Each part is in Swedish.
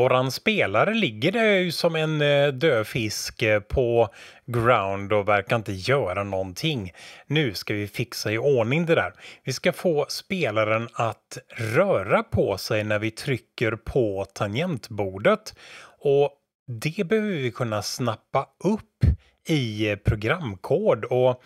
våran spelare ligger det ju som en eh, död fisk eh, på ground och verkar inte göra någonting. Nu ska vi fixa i ordning det där. Vi ska få spelaren att röra på sig när vi trycker på tangentbordet och det behöver vi kunna snappa upp i eh, programkod och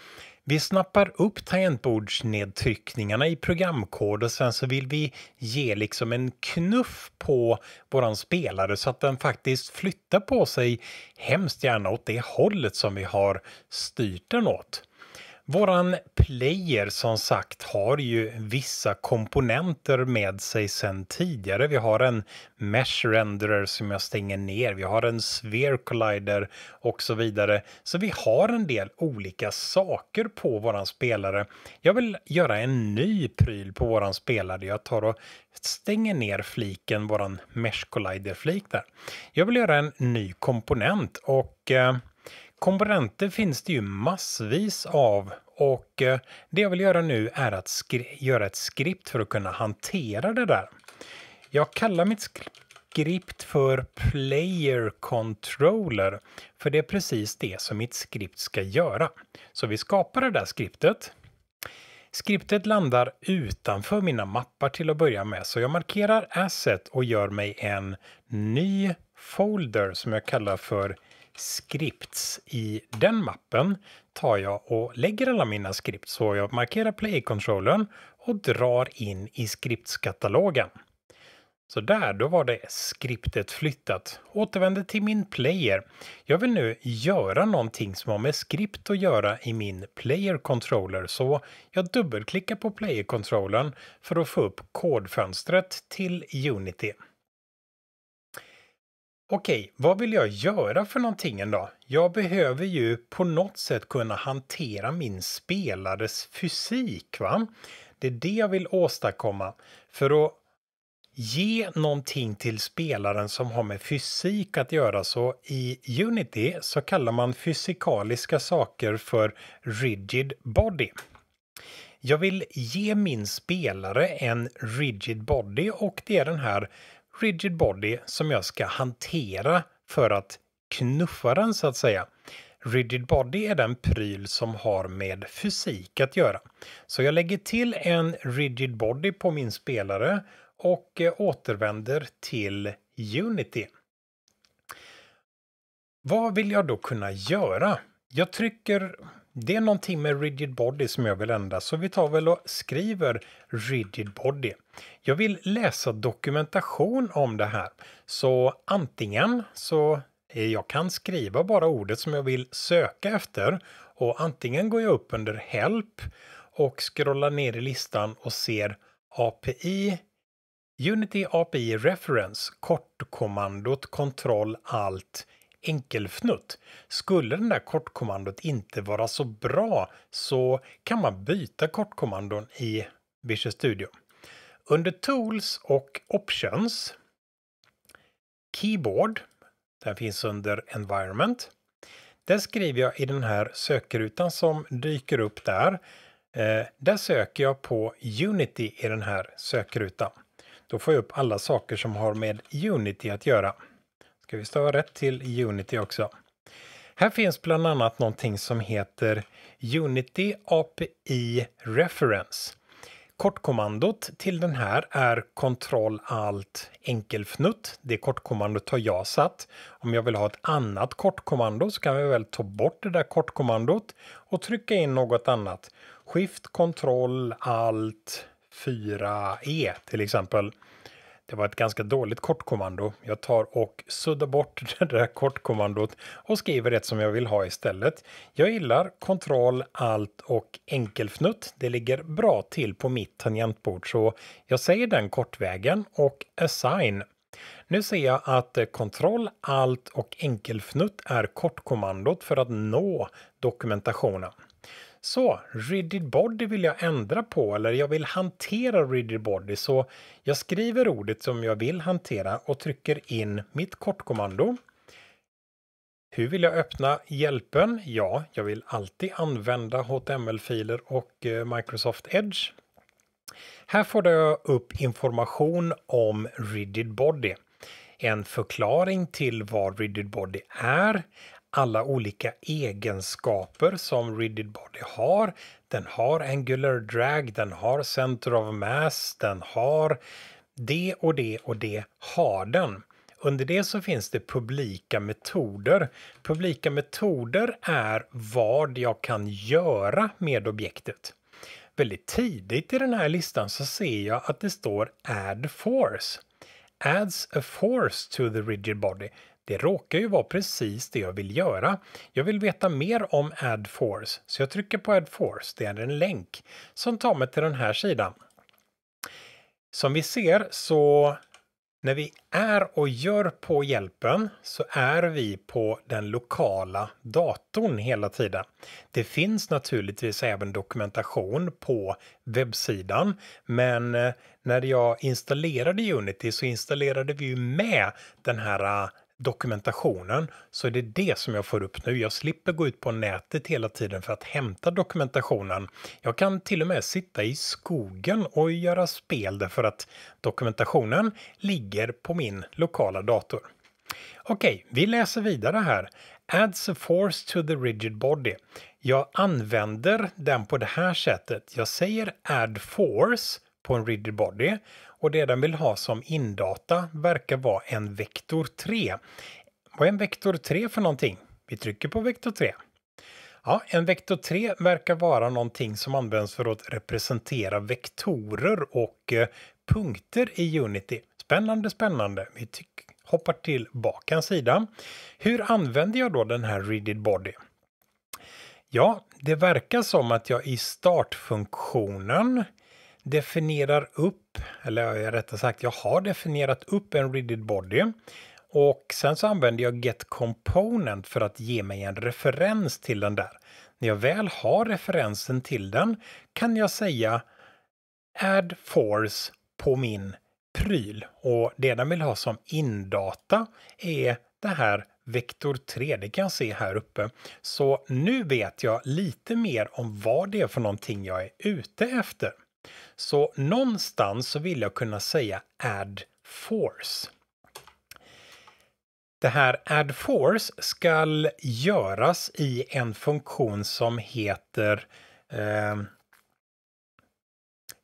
vi snappar upp tangentbordsnedtryckningarna i programkod och sen så vill vi ge liksom en knuff på våran spelare så att den faktiskt flyttar på sig hemskt gärna åt det hållet som vi har styrt den åt. Våran player som sagt har ju vissa komponenter med sig sedan tidigare. Vi har en mesh renderer som jag stänger ner, vi har en sphere collider och så vidare. Så vi har en del olika saker på våran spelare. Jag vill göra en ny pryl på våran spelare. Jag tar och stänger ner fliken, våran mesh collider flik där. Jag vill göra en ny komponent och eh, Komponenter finns det ju massvis av och eh, det jag vill göra nu är att göra ett skript för att kunna hantera det där. Jag kallar mitt skript för Player Controller för det är precis det som mitt skript ska göra. Så vi skapar det där skriptet. Skriptet landar utanför mina mappar till att börja med så jag markerar asset och gör mig en ny folder som jag kallar för scripts i den mappen tar jag och lägger alla mina scripts så jag markerar play Controllern och drar in i skriptskatalogen. Så där, då var det skriptet flyttat. Återvänder till min player. Jag vill nu göra någonting som har med skript att göra i min player controller så jag dubbelklickar på player controllern för att få upp kodfönstret till Unity okej, vad vill jag göra för någonting då? Jag behöver ju på något sätt kunna hantera min spelares fysik. Va? Det är det jag vill åstadkomma. För att ge någonting till spelaren som har med fysik att göra så i Unity så kallar man fysikaliska saker för rigid body. Jag vill ge min spelare en rigid body och det är den här rigid body som jag ska hantera för att knuffa den så att säga. Rigid body är den pryl som har med fysik att göra. Så jag lägger till en rigid body på min spelare och eh, återvänder till Unity. Vad vill jag då kunna göra? Jag trycker det är någonting med rigid body som jag vill ändra så vi tar väl och skriver rigid body. Jag vill läsa dokumentation om det här så antingen så eh, jag kan skriva bara ordet som jag vill söka efter och antingen går jag upp under help och scrollar ner i listan och ser API Unity API Reference, kortkommandot kontroll allt enkelfnutt. Skulle den där kortkommandot inte vara så bra så kan man byta kortkommandon i Visual Studio. Under Tools och Options Keyboard, den finns under Environment. Där skriver jag i den här sökrutan som dyker upp där. Eh, där söker jag på Unity i den här sökrutan. Då får jag upp alla saker som har med Unity att göra vi stava rätt till Unity också. Här finns bland annat någonting som heter Unity API Reference. Kortkommandot till den här är Ctrl Alt enkelfnutt. Det kortkommandot har jag satt. Om jag vill ha ett annat kortkommando så kan vi väl ta bort det där kortkommandot och trycka in något annat. Shift Ctrl Alt 4E till exempel. Det var ett ganska dåligt kortkommando. Jag tar och suddar bort det där kortkommandot och skriver ett som jag vill ha istället. Jag gillar kontroll, alt och enkelfnutt. Det ligger bra till på mitt tangentbord så jag säger den kortvägen och assign. Nu ser jag att eh, kontroll, alt och enkelfnutt är kortkommandot för att nå dokumentationen. Så, rigid body vill jag ändra på eller jag vill hantera rigid body så jag skriver ordet som jag vill hantera och trycker in mitt kortkommando. Hur vill jag öppna hjälpen? Ja, jag vill alltid använda HTML-filer och eh, Microsoft Edge. Här får jag upp information om rigid body en förklaring till vad rigid body är, alla olika egenskaper som Rigid Body har. Den har Angular Drag, den har Center of Mass, den har det och det och det har den. Under det så finns det publika metoder. Publika metoder är vad jag kan göra med objektet. Väldigt tidigt i den här listan så ser jag att det står add force. Adds a force to the rigid body. Det råkar ju vara precis det jag vill göra. Jag vill veta mer om AdForce, så jag trycker på AdForce. Det är en länk som tar mig till den här sidan. Som vi ser så när vi är och gör på hjälpen så är vi på den lokala datorn hela tiden. Det finns naturligtvis även dokumentation på webbsidan, men eh, när jag installerade Unity så installerade vi ju med den här eh, dokumentationen så är det det som jag får upp nu. Jag slipper gå ut på nätet hela tiden för att hämta dokumentationen. Jag kan till och med sitta i skogen och göra spel därför att dokumentationen ligger på min lokala dator. Okej, okay, vi läser vidare här. Adds a force to the rigid body. Jag använder den på det här sättet. Jag säger add force på en rigid body. Och det den vill ha som indata verkar vara en vektor 3. Vad är en vektor 3 för någonting? Vi trycker på vektor 3. Ja, en vektor 3 verkar vara någonting som används för att representera vektorer och eh, punkter i Unity. Spännande, spännande. Vi hoppar tillbaka en sida. Hur använder jag då den här rigid body? Ja, det verkar som att jag i startfunktionen definierar upp, eller rättare sagt, jag har definierat upp en rigid body. Och sen så använder jag get component för att ge mig en referens till den där. När jag väl har referensen till den kan jag säga add force på min pryl. Och det den vill ha som indata är det här vektor 3. Det kan jag se här uppe. Så nu vet jag lite mer om vad det är för någonting jag är ute efter. Så någonstans så vill jag kunna säga add force. Det här add force ska göras i en funktion som heter eh,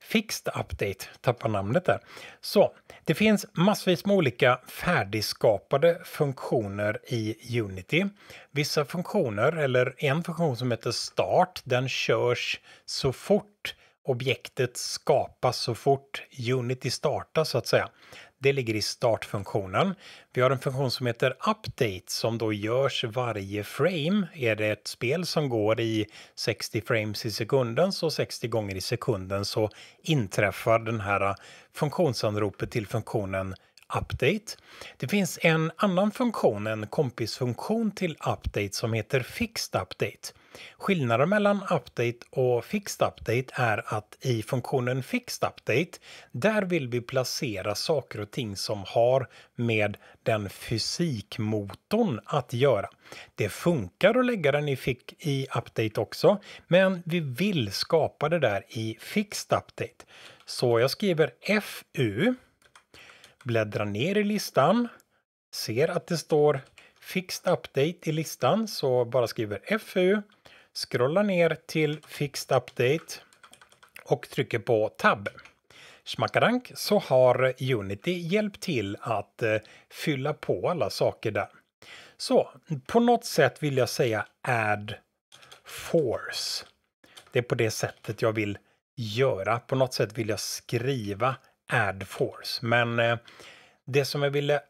Fixed Update, tappar namnet där. Så det finns massvis med olika färdigskapade funktioner i Unity. Vissa funktioner, eller en funktion som heter Start, den körs så fort objektet skapas så fort Unity startas så att säga. Det ligger i startfunktionen. Vi har en funktion som heter Update som då görs varje frame. Är det ett spel som går i 60 frames i sekunden så 60 gånger i sekunden så inträffar den här funktionsanropet till funktionen Update. Det finns en annan funktion, en kompisfunktion till Update som heter Fixed Update. Skillnaden mellan update och fixed update är att i funktionen fixed update, där vill vi placera saker och ting som har med den fysikmotorn att göra. Det funkar att lägga den i, fick i update också, men vi vill skapa det där i fixed update. Så jag skriver FU, bläddrar ner i listan, ser att det står Fixed Update i listan så bara skriver FU Scrolla ner till Fixed Update och trycker på Tab. Smackadank så har Unity hjälpt till att eh, fylla på alla saker där. Så på något sätt vill jag säga add force. Det är på det sättet jag vill göra. På något sätt vill jag skriva add force. Men eh, det som jag ville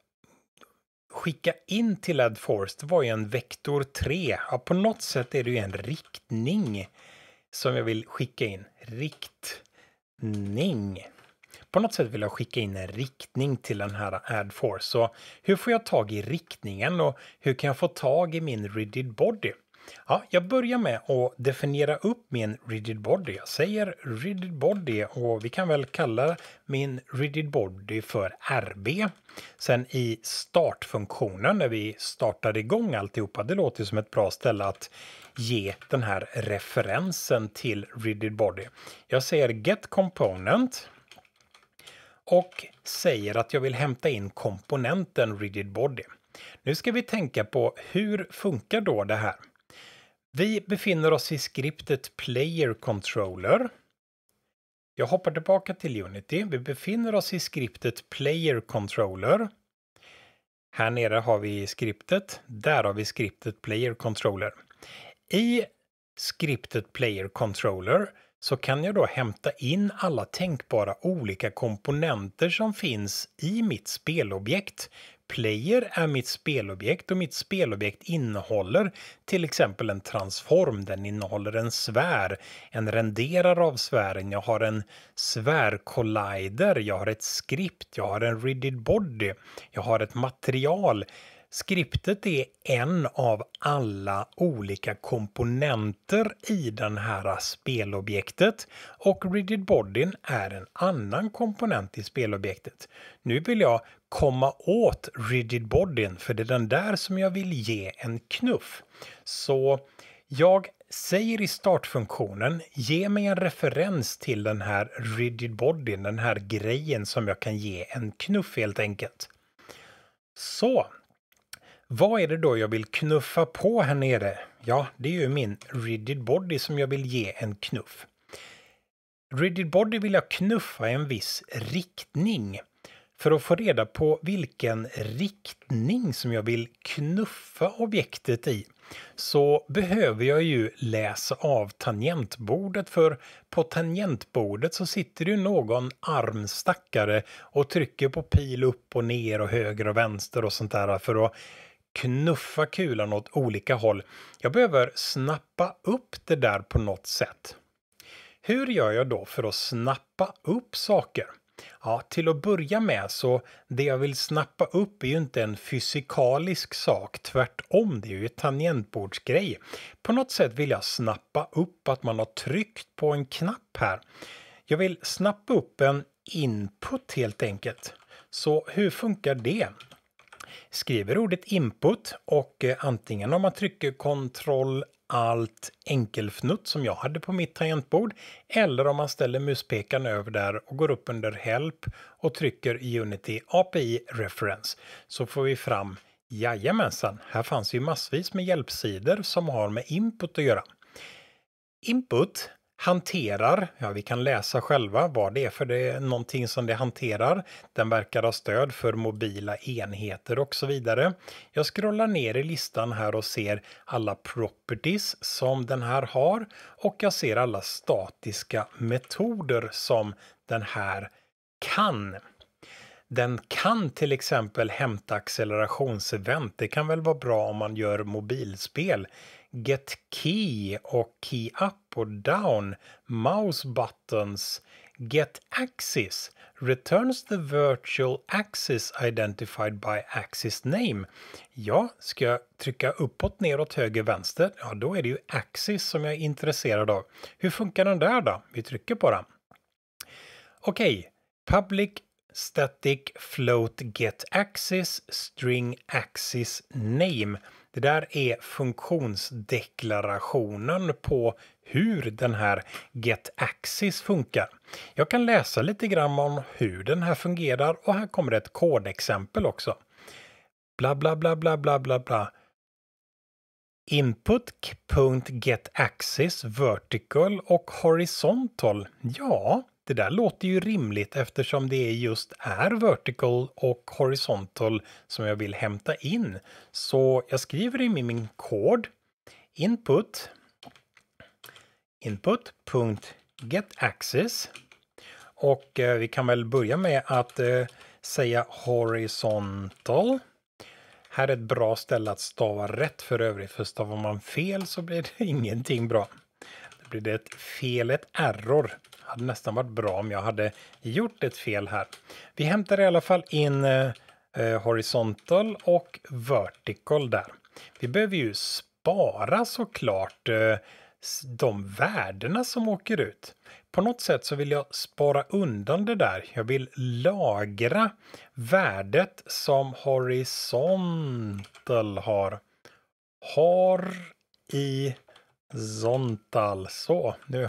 skicka in till AdForce, det var ju en vektor 3. Ja, på något sätt är det ju en riktning som jag vill skicka in. Riktning. På något sätt vill jag skicka in en riktning till den här AdForce. Så hur får jag tag i riktningen och hur kan jag få tag i min rigid body? Ja, jag börjar med att definiera upp min rigid body. Jag säger rigid body och vi kan väl kalla min rigid body för RB. Sen i startfunktionen när vi startar igång alltihopa, det låter som ett bra ställe att ge den här referensen till rigid body. Jag säger get component och säger att jag vill hämta in komponenten rigid body. Nu ska vi tänka på hur funkar då det här? Vi befinner oss i skriptet Player Controller. Jag hoppar tillbaka till Unity. Vi befinner oss i skriptet Player Controller. Här nere har vi skriptet. Där har vi skriptet Player Controller. I skriptet Player Controller så kan jag då hämta in alla tänkbara olika komponenter som finns i mitt spelobjekt player är mitt spelobjekt och mitt spelobjekt innehåller till exempel en transform, den innehåller en sfär, en renderare av sfären, jag har en svärkollider, jag har ett skript, jag har en rigid body, jag har ett material. Skriptet är en av alla olika komponenter i den här spelobjektet och Rigid Bodyn är en annan komponent i spelobjektet. Nu vill jag komma åt Rigid Bodyn för det är den där som jag vill ge en knuff. Så jag säger i startfunktionen ge mig en referens till den här Rigid Bodyn, den här grejen som jag kan ge en knuff helt enkelt. Så, vad är det då jag vill knuffa på här nere? Ja, det är ju min rigid body som jag vill ge en knuff. Rigid body vill jag knuffa i en viss riktning för att få reda på vilken riktning som jag vill knuffa objektet i så behöver jag ju läsa av tangentbordet för på tangentbordet så sitter ju någon armstackare och trycker på pil upp och ner och höger och vänster och sånt där för att knuffa kulan åt olika håll. Jag behöver snappa upp det där på något sätt. Hur gör jag då för att snappa upp saker? Ja, till att börja med så det jag vill snappa upp är ju inte en fysikalisk sak, tvärtom, det är ju ett tangentbordsgrej. På något sätt vill jag snappa upp att man har tryckt på en knapp här. Jag vill snappa upp en input helt enkelt. Så hur funkar det? skriver ordet input och eh, antingen om man trycker Ctrl Alt enkelfnutt som jag hade på mitt tangentbord eller om man ställer muspekaren över där och går upp under Help och trycker Unity API Reference så får vi fram Jajamensan, här fanns ju massvis med hjälpsidor som har med input att göra. Input hanterar, ja vi kan läsa själva vad det är för det är någonting som det hanterar. Den verkar ha stöd för mobila enheter och så vidare. Jag scrollar ner i listan här och ser alla properties som den här har och jag ser alla statiska metoder som den här kan. Den kan till exempel hämta accelerationsevent. Det kan väl vara bra om man gör mobilspel Get Key och Key Up och Down, Mouse Buttons, Get Axis returns the virtual axis identified by axis name. Ja, ska jag trycka uppåt, neråt, höger, vänster? Ja, då är det ju axis som jag är intresserad av. Hur funkar den där då? Vi trycker på den. Okej, okay. public static float get axis string axis name. Det där är funktionsdeklarationen på hur den här Get Access funkar. Jag kan läsa lite grann om hur den här fungerar och här kommer ett kodexempel också. Bla bla bla bla bla bla bla. Input.getAxis vertical och horizontal. Ja, det där låter ju rimligt eftersom det just är vertical och horizontal som jag vill hämta in. Så jag skriver in i min kod input input.getAxis och eh, vi kan väl börja med att eh, säga horizontal. Här är ett bra ställe att stava rätt för övrigt, för stavar man fel så blir det ingenting bra. Då blir det ett fel, ett error hade nästan varit bra om jag hade gjort ett fel här. Vi hämtar i alla fall in eh, eh horizontal och vertical där. Vi behöver ju spara såklart eh, de värdena som åker ut. På något sätt så vill jag spara undan det där. Jag vill lagra värdet som horisontal har. Har i zontal. Så, nu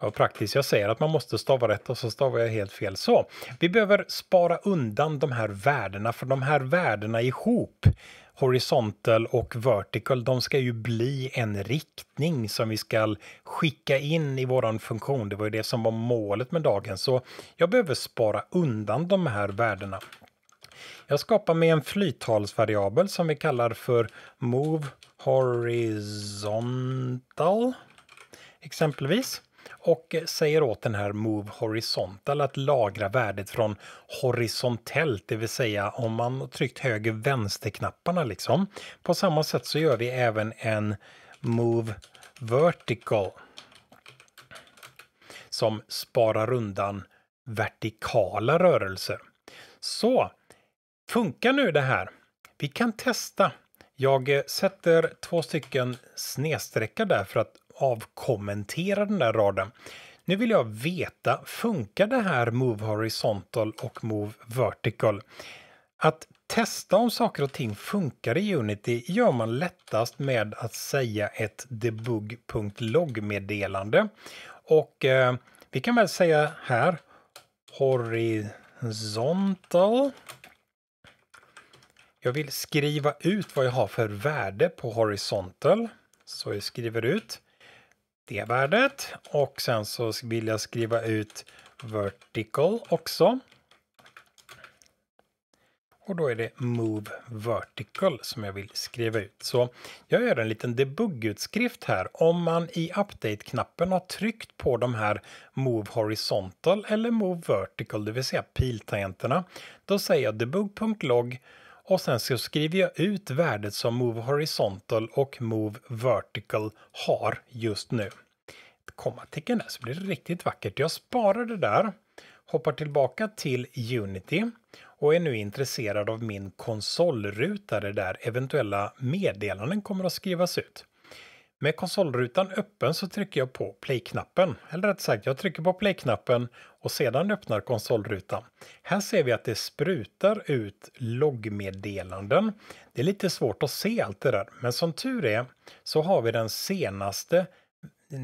vad praktiskt. Jag säger att man måste stava rätt och så stavar jag helt fel. Så, vi behöver spara undan de här värdena, för de här värdena ihop horizontal och vertical, de ska ju bli en riktning som vi ska skicka in i vår funktion. Det var ju det som var målet med dagen, så jag behöver spara undan de här värdena. Jag skapar med en flyttalsvariabel som vi kallar för move horizontal exempelvis och eh, säger åt den här Move Horizontal att lagra värdet från horisontellt, det vill säga om man tryckt höger vänsterknapparna liksom. På samma sätt så gör vi även en Move Vertical som sparar undan vertikala rörelser. Så funkar nu det här? Vi kan testa. Jag eh, sätter två stycken snedsträckar där för att avkommentera den där raden. Nu vill jag veta, funkar det här Move Horizontal och Move Vertical? Att testa om saker och ting funkar i Unity gör man lättast med att säga ett debug.log-meddelande. Och eh, vi kan väl säga här horizontal. Jag vill skriva ut vad jag har för värde på horizontal. Så jag skriver ut det värdet och sen så vill jag skriva ut vertical också. Och då är det move vertical som jag vill skriva ut. Så jag gör en liten debuggutskrift här. Om man i update-knappen har tryckt på de här move horizontal eller move vertical, det vill säga piltangenterna, då säger jag debug.log och sen så skriver jag ut värdet som Move Horizontal och Move Vertical har just nu. Ett kommatecken där så blir det riktigt vackert. Jag sparar det där, hoppar tillbaka till Unity och är nu intresserad av min konsolruta där eventuella meddelanden kommer att skrivas ut. Med konsolrutan öppen så trycker jag på play-knappen. Eller rätt sagt, jag trycker på play-knappen och sedan öppnar konsolrutan. Här ser vi att det sprutar ut loggmeddelanden. Det är lite svårt att se allt det där, men som tur är så har vi den senaste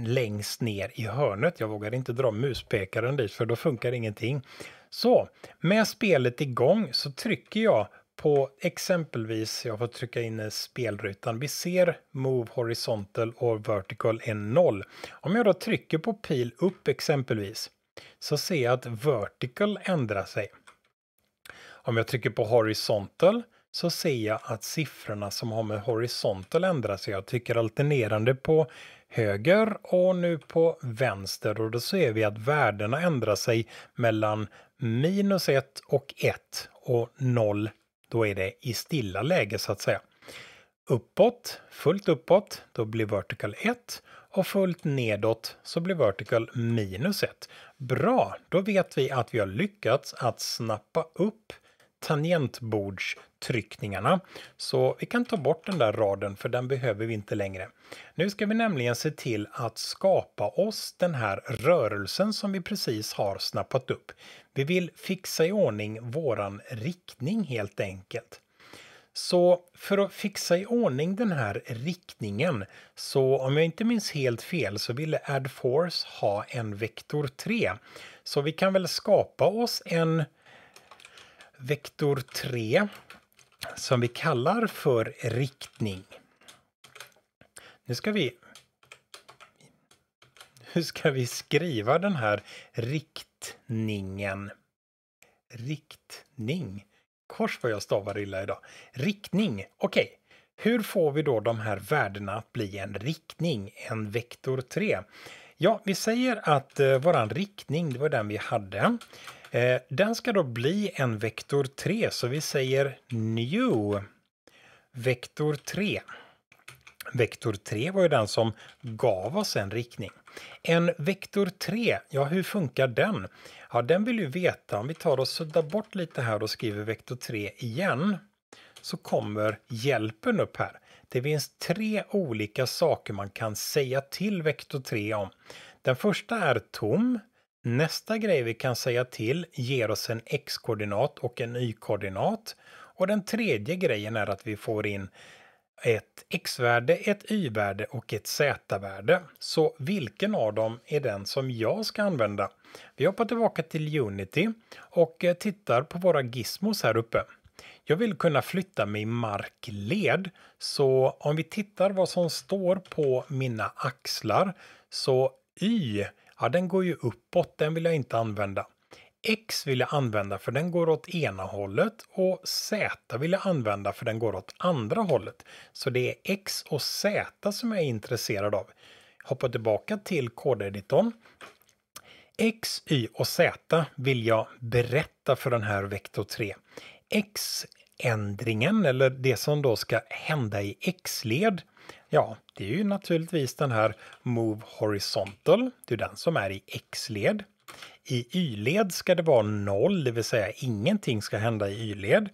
längst ner i hörnet. Jag vågar inte dra muspekaren dit för då funkar ingenting. Så med spelet igång så trycker jag på exempelvis, jag får trycka in spelrutan, vi ser Move Horizontal och Vertical är 0. Om jag då trycker på pil upp exempelvis så ser jag att Vertical ändrar sig. Om jag trycker på Horizontal så ser jag att siffrorna som har med Horizontal ändrar sig. Jag trycker alternerande på höger och nu på vänster och då ser vi att värdena ändrar sig mellan minus 1 och 1 och 0 då är det i stilla läge så att säga. Uppåt, fullt uppåt, då blir vertical 1 och fullt nedåt så blir vertical minus 1. Bra, då vet vi att vi har lyckats att snappa upp tangentbordstryckningarna. Så vi kan ta bort den där raden för den behöver vi inte längre. Nu ska vi nämligen se till att skapa oss den här rörelsen som vi precis har snappat upp. Vi vill fixa i ordning våran riktning helt enkelt. Så för att fixa i ordning den här riktningen, så om jag inte minns helt fel så ville AddForce ha en vektor 3. Så vi kan väl skapa oss en vektor 3 som vi kallar för riktning. Nu ska vi Nu ska vi skriva den här riktningen? Riktning. Kors vad jag stavar illa idag. Riktning. Okej, okay. hur får vi då de här värdena att bli en riktning, en vektor 3? Ja, vi säger att eh, våran riktning, det var den vi hade. Eh, den ska då bli en vektor 3, så vi säger new vektor 3. Vektor 3 var ju den som gav oss en riktning. En vektor 3, ja hur funkar den? Ja, den vill ju veta, om vi tar och suddar bort lite här och skriver vektor 3 igen, så kommer hjälpen upp här. Det finns tre olika saker man kan säga till vektor 3 om. Den första är tom, Nästa grej vi kan säga till ger oss en x-koordinat och en y-koordinat. Och den tredje grejen är att vi får in ett x-värde, ett y-värde och ett z-värde. Så vilken av dem är den som jag ska använda? Vi hoppar tillbaka till Unity och eh, tittar på våra gizmos här uppe. Jag vill kunna flytta mig markled, så om vi tittar vad som står på mina axlar så y Ja, den går ju uppåt, den vill jag inte använda. X vill jag använda för den går åt ena hållet och Z vill jag använda för den går åt andra hållet. Så det är X och Z som jag är intresserad av. Hoppa tillbaka till kodeditorn. X, Y och Z vill jag berätta för den här vektor 3. X-ändringen, eller det som då ska hända i X-led, Ja, det är ju naturligtvis den här Move Horizontal. Det är den som är i X-led. I Y-led ska det vara noll, det vill säga ingenting ska hända i Y-led.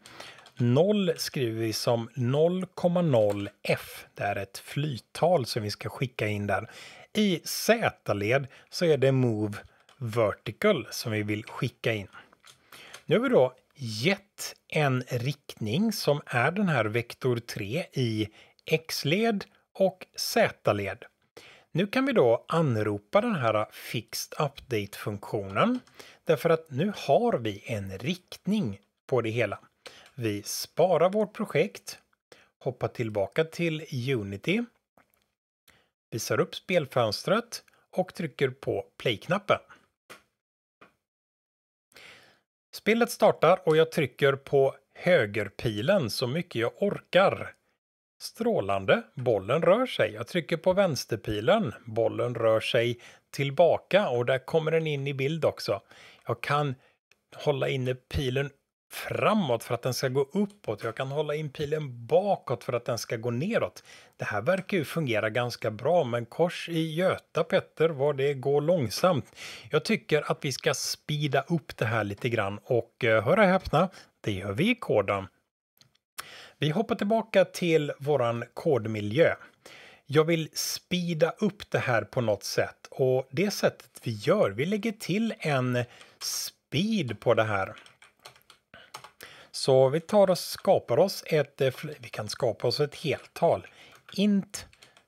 Noll skriver vi som 0,0F. Det är ett flyttal som vi ska skicka in där. I Z-led så är det Move Vertical som vi vill skicka in. Nu har vi då gett en riktning som är den här vektor 3 i X-led och Z-led. Nu kan vi då anropa den här Fixed Update-funktionen därför att nu har vi en riktning på det hela. Vi sparar vårt projekt, hoppar tillbaka till Unity, visar upp spelfönstret och trycker på play-knappen. Spelet startar och jag trycker på högerpilen så mycket jag orkar Strålande. Bollen rör sig. Jag trycker på vänsterpilen. Bollen rör sig tillbaka och där kommer den in i bild också. Jag kan hålla inne pilen framåt för att den ska gå uppåt. Jag kan hålla in pilen bakåt för att den ska gå neråt. Det här verkar ju fungera ganska bra, men kors i Göta Petter var det går långsamt. Jag tycker att vi ska spida upp det här lite grann och eh, hör och häpna, det gör vi i koden. Vi hoppar tillbaka till våran kodmiljö. Jag vill speeda upp det här på något sätt och det sättet vi gör, vi lägger till en speed på det här. Så vi tar och skapar oss ett, eh, vi kan skapa oss ett heltal. Int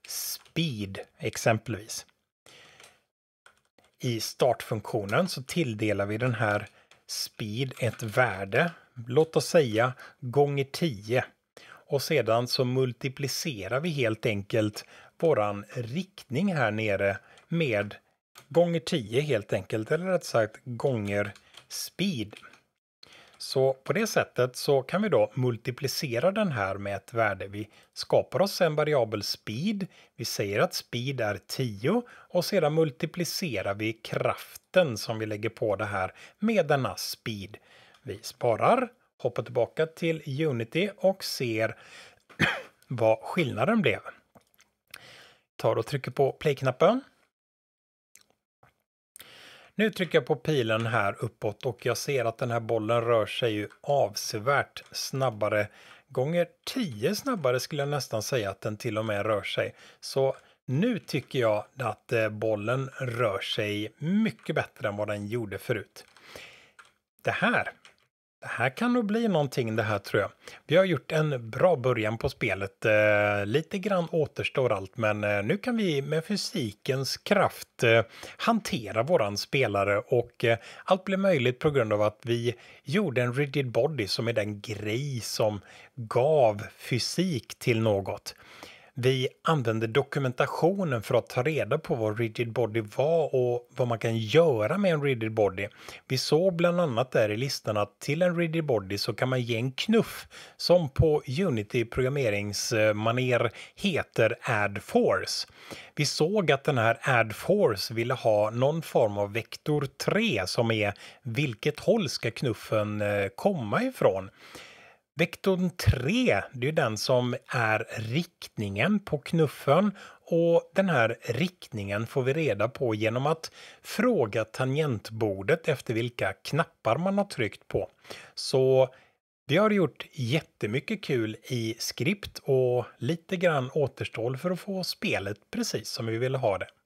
speed exempelvis. I startfunktionen så tilldelar vi den här speed ett värde. Låt oss säga gånger 10 och sedan så multiplicerar vi helt enkelt våran riktning här nere med gånger 10 helt enkelt, eller rätt sagt gånger speed. Så på det sättet så kan vi då multiplicera den här med ett värde. Vi skapar oss en variabel speed. Vi säger att speed är 10 och sedan multiplicerar vi kraften som vi lägger på det här med denna speed. Vi sparar hoppar tillbaka till Unity och ser vad skillnaden blev. Tar och trycker på play-knappen. Nu trycker jag på pilen här uppåt och jag ser att den här bollen rör sig ju avsevärt snabbare. Gånger 10 snabbare skulle jag nästan säga att den till och med rör sig. Så nu tycker jag att eh, bollen rör sig mycket bättre än vad den gjorde förut. Det här det här kan nog bli någonting det här tror jag. Vi har gjort en bra början på spelet. Eh, lite grann återstår allt men eh, nu kan vi med fysikens kraft eh, hantera våran spelare och eh, allt blev möjligt på grund av att vi gjorde en rigid body som är den grej som gav fysik till något. Vi använde dokumentationen för att ta reda på vad rigid body var och vad man kan göra med en rigid body. Vi såg bland annat där i listan att till en rigid body så kan man ge en knuff som på Unity programmeringsmaner heter add force. Vi såg att den här add force ville ha någon form av vektor 3 som är vilket håll ska knuffen eh, komma ifrån. Vektorn 3, det är den som är riktningen på knuffen och den här riktningen får vi reda på genom att fråga tangentbordet efter vilka knappar man har tryckt på. Så vi har gjort jättemycket kul i skript och lite grann återstår för att få spelet precis som vi vill ha det.